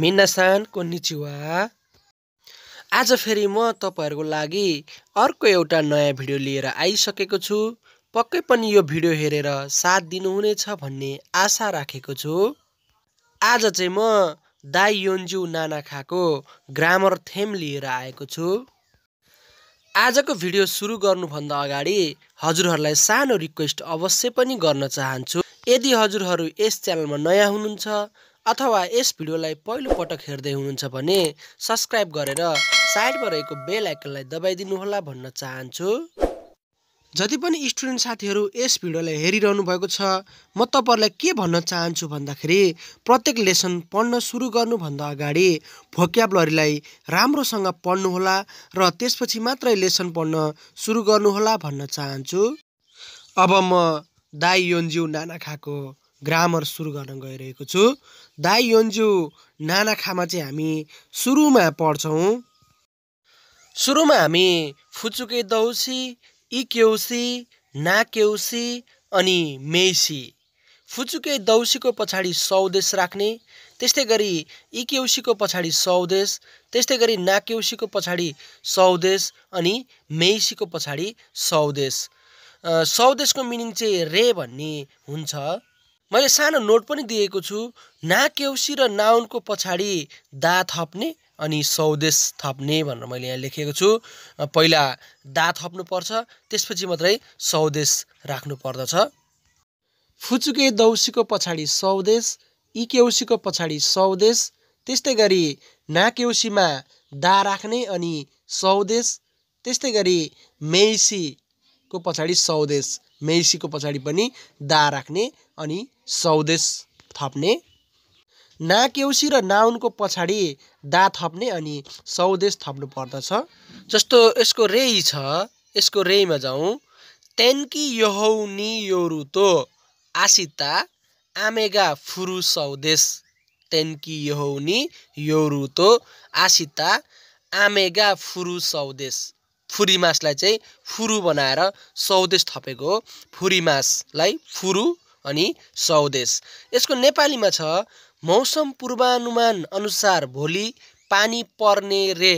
मिना-सान आज फेरि म तपाईँहरूको लागि अर्को एउटा नयाँ भिडियो लिएर आइसकेको छु पक्कै पनि यो भिडियो हेरेर साथ दिनुहुनेछ भन्ने आशा राखेको छु आज चाहिँ म दाई योन्जु नानाखाको ग्रामर थेम लिएर आएको छु आजको भिडियो सुरु गर्नुभन्दा अगाडि हजुरहरूलाई सानो रिक्वेस्ट अवश्य पनि गर्न चाहन्छु यदि हजुरहरू यस च्यानलमा नयाँ हुनुहुन्छ अथवा यस भिडियोलाई पहिलो पटक हेर्दै हुनुहुन्छ भने सब्सक्राइब गरेर साइडमा रहेको बेल आइकनलाई होला भन्न चाहन्छु जति पनि स्टुडेन्ट साथीहरू यस भिडियोलाई हेरिरहनु भएको छ म तपाईँहरूलाई के भन्न चाहन्छु भन्दाखेरि प्रत्येक लेसन पढ्न सुरु गर्नुभन्दा अगाडि भोक्याबलरीलाई राम्रोसँग पढ्नुहोला र त्यसपछि मात्रै लेसन पढ्न सुरु गर्नुहोला भन्न चाहन्छु अब म दाई योन्जिउ नाना खाएको ग्रामर सुरु गर्न गइरहेको छु दाइ योन्जु नानाखामा चाहिँ हामी सुरुमा पढ्छौँ सुरुमा हामी फुचुके दौसी इक्यौसी नाक्यौसी अनि मेसी फुचुके दौसीको पछाडि सौदेश राख्ने त्यस्तै गरी इक्यौसीको पछाडि सौदेश त्यस्तै गरी नाक्यौसीको पछाडि सौदेश अनि मेसीको पछाडि सौदेश सौदेशको मिनिङ चाहिँ रे भन्ने हुन्छ मैले सानो नोट पनि दिएको छु ना केउसी र नाउनको पछाडि दा थप्ने अनि सौदेश थप्ने भनेर मैले यहाँ लेखेको छु पहिला दा थप्नुपर्छ त्यसपछि मात्रै सौदेश राख्नु पर्दछ फुचुके दौसीको पछाडि सौदेश केउसीको पछाडि सौदेश त्यस्तै गरी ना केउसीमा दा राख्ने अनि सौदेश त्यस्तै गरी मेसीको पछाडि सौदेश मेसीको पछाडि पनि दा राख्ने अनि सौदेश थप्ने नाकेउसी र नाउनको पछाडि दा थप्ने अनि सौदेश थप्नु पर्दछ जस्तो यसको रेई छ यसको रेईमा जाउँ तेन्की यहौ नि योरुतो आसिता आमेगा फुरु सौदेश तेन्की यहौ नि योरुतो आसिता आमेगा फुरु सौदेश फुरी मासलाई चाहिँ फुरु बनाएर सौदेश थपेको हो फुरी मासलाई फुरु अनि सौदेश यसको नेपालीमा छ मौसम पूर्वानुमान अनुसार भोलि पानी पर्ने रे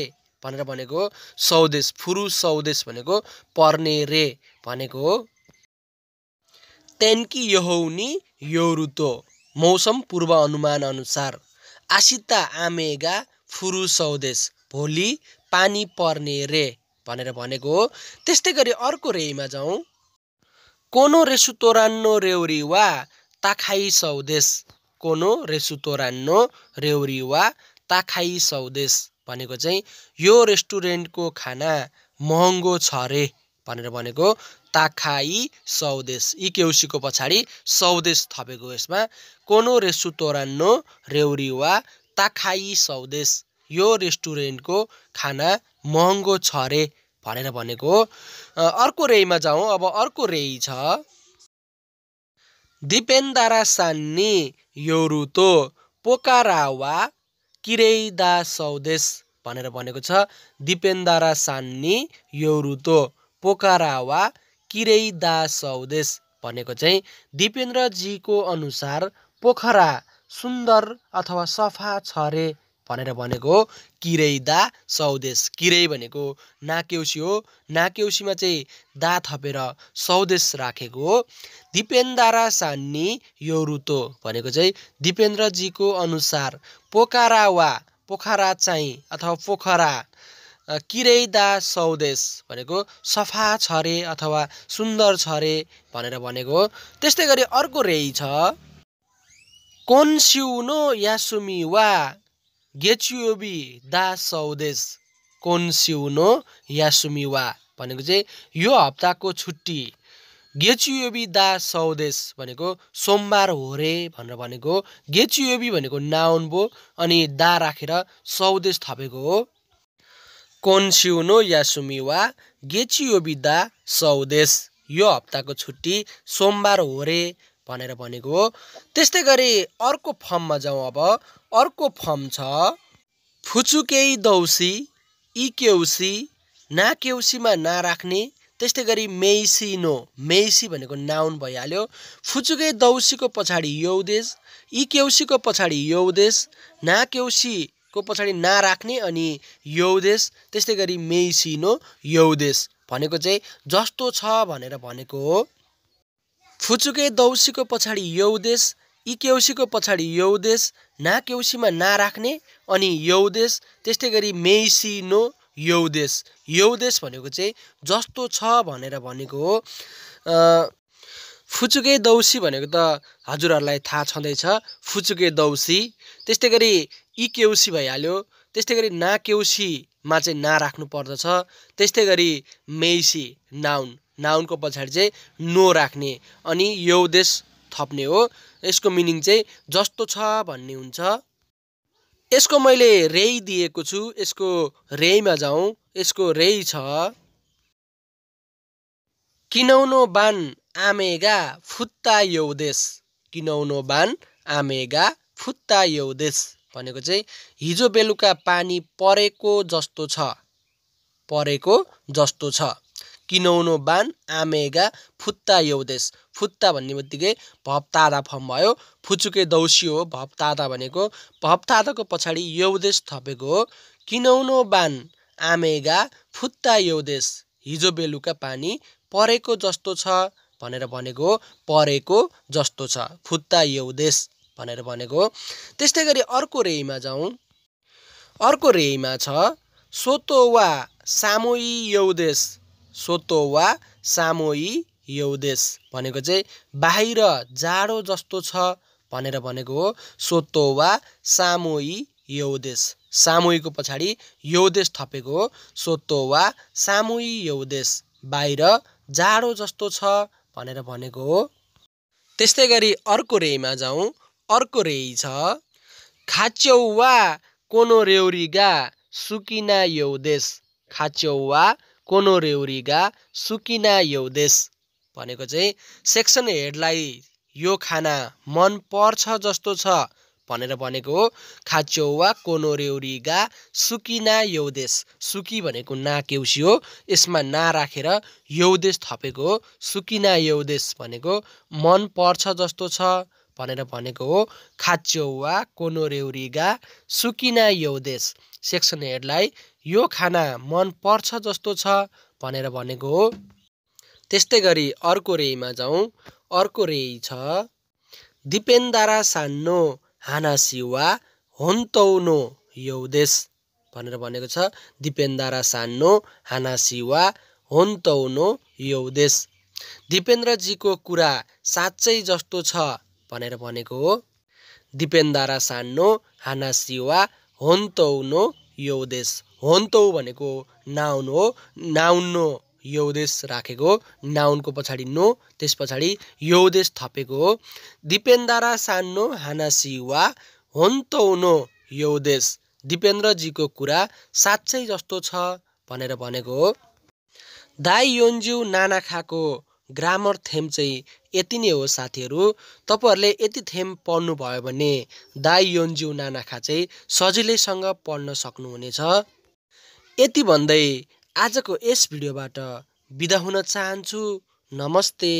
भनेर भनेको सौदेश फुरु सौदेश भनेको पर्ने रे भनेको हो तेन्की यहौनी यो मौसम पूर्वानुमान अनुसार आसिता आमेगा फुरु सौदेश भोलि पानी पर्ने रे भनेर भनेको हो त्यस्तै गरी अर्को रेमा जाउँ कोनो रेसु वा ताखाई सौदेश कोनो रेसु तोरान्नो रेउरी वा ताखाई सौदेश भनेको चाहिँ यो रेस्टुरेन्टको खाना महँगो छ रे भनेर भनेको ताखाई सौदेश यी केउसीको पछाडि सौदेश थपेको यसमा कोनो तोरान्नो रेउरी वा ताखाई सौदेश यो रेस्टुरेन्टको खाना महँगो छ रे भनेर भनेको अर्को रेमा जाउँ अब अर्को रेइ छ दिपेन्दारा सान्नी योरुतो पोकारावा दा सौदेश भनेर भनेको छ दिपेन्दारा सान्नी योरुतो पोकारावा दा सौदेश भनेको चाहिँ दिपेन्द्रजीको अनुसार पोखरा सुन्दर अथवा सफा छ रे भनेर भनेको किरै दा सौदेश किरै भनेको नाकेउसी हो नाकेउसीमा चाहिँ दा थपेर सौदेश राखेको हो दिपेन्दारा सान्नी यो रुतो भनेको चाहिँ दिपेन्द्रजीको अनुसार पोखरा वा पोखरा चाहिँ अथवा पोखरा किरै दा सौदेश भनेको सफा छ रे अथवा सुन्दर छ रे भनेर भनेको हो त्यस्तै गरी अर्को रेई छ कोन सिउनो यासुमी वा गेचियोबी दा सौदेस कोन्सिउनो यासुमिवा भनेको चाहिँ यो हप्ताको छुट्टी गेचियोबी दा सौदेस भनेको सोमबार हो रे भनेर भनेको गेचियोबी भनेको नाउन बो अनि दा राखेर सौदेश थपेको हो कोन्सिउनो यासुमिवा गेचियोबी दा सौदेस यो हप्ताको छुट्टी सोमबार हो रे भनेर भनेको हो त्यस्तै गरी अर्को फर्ममा जाउँ अब अर्को फर्म छ फुचुकेई दौसी इक्यौसी नाक्यौसीमा नराख्ने त्यस्तै गरी मेसिनो नो मेइसी भनेको नाउन भइहाल्यो फुचुके दौसीको पछाडि यौदेश इक्यौसीको पछाडि यौदेश नाक्यौसीको पछाडि नराख्ने अनि यौदेश त्यस्तै गरी मेसिनो नो यौदेश भनेको चाहिँ जस्तो छ भनेर भनेको हो फुचुके दौसीको पछाडि यौदेश केउसीको पछाडि यौदेश नाक्यौसीमा ना राख्ने अनि यौदेश त्यस्तै गरी मेसी मेसिनो यौदेश यौदेश भनेको चाहिँ जस्तो छ भनेर भनेको हो फुचुके दौसी भनेको त हजुरहरूलाई थाहा छँदैछ फुचुके दौसी त्यस्तै गरी इक्यौसी भइहाल्यो त्यस्तै गरी नाक्यौसीमा चाहिँ ना राख्नु पर्दछ त्यस्तै गरी मेसी नाउन नाउनको पछाडि चाहिँ नो राख्ने अनि यौदेश थप्ने हो यसको मिनिङ चाहिँ जस्तो छ भन्ने हुन्छ यसको मैले रेई दिएको छु यसको रेईमा जाउँ यसको रेई छ किनौनो बान आमेगा फुत्ता यौदेश किनौनो बान आमेगा फुत्ता यौदेश भनेको चाहिँ हिजो बेलुका पानी परेको जस्तो छ परेको जस्तो छ किनौनो बान आमेगा फुत्ता यौदेश फुत्ता भन्ने बित्तिकै भप्तादा फर्म भयो फुचुके दौसी हो भप्तादा भनेको भप्तादाको पछाडि यौदेश थपेको हो किनौनो बान आमेगा फुत्ता यौदेश हिजो बेलुका पानी परेको जस्तो छ भनेर भनेको परेको जस्तो छ फुत्ता यौदेश भनेर भनेको त्यस्तै गरी अर्को रेईमा जाउँ अर्को रेईमा छ सोतो वा सामुई यौदेश सोतो वा सामोई यौदेश भनेको चाहिँ बाहिर जाडो जस्तो छ भनेर भनेको हो सोतो वा सामोई यौदेश सामोईको पछाडि यौदेश थपेको हो सोतो वा सामोई यौदेश बाहिर जाडो जस्तो छ भनेर भनेको हो त्यस्तै गरी अर्को रेमा जाउँ अर्को रे छ खाच्यौ वा कोनो रेउरिगा सुकिना यौदेश खाच्याउ वा सुकिना यौदेश भनेको चाहिँ सेक्सन हेडलाई यो खाना मन पर्छ जस्तो छ भनेर भनेको हो खाच्यौवा कोनोरेउरिगा सुकिना यौदेश सुकी भनेको ना केउसी हो यसमा ना राखेर यौदेश थपेको सुकिना यौदेश भनेको मन पर्छ जस्तो छ भनेर भनेको हो खाच्यौवा कोनोरेउरिगा सुकिना यौदेश सेक्सन हेडलाई यो खाना मन पर्छ जस्तो छ भनेर भनेको हो त्यस्तै गरी अर्को रेमा जाउँ अर्को रेइ छ दिपेन्दारा सान्नो हानासिवा होन्तौनो यौदेश भनेर भनेको छ दिपेन्दारा सान्नो हानासिवा होन्तौनो यौदेश दिपेन्द्रजीको कुरा साँच्चै जस्तो छ भनेर भनेको हो दिपेन्दारा सान्नो हानासिवा होन्तौनो यौदेश होन्तौ भनेको नाउन हो नाउन यो यौदेश राखेको नाउनको पछाडि नो त्यस पछाडि यौदेश थपेको हो दिपेन्दारा सान्नो हानासी वा होन्तौनो यौदेश दिपेन्द्रजीको कुरा साँच्चै जस्तो छ भनेर भनेको हो दाई योन्ज्यू नाना खाको ग्रामर थेम चाहिँ यति नै हो साथीहरू तपाईँहरूले यति थेम पढ्नुभयो भने दाई योन्ज्यू नानाखा चाहिँ सजिलैसँग पढ्न सक्नुहुनेछ यति भन्दै आजको यस भिडियोबाट बिदा हुन चाहन्छु नमस्ते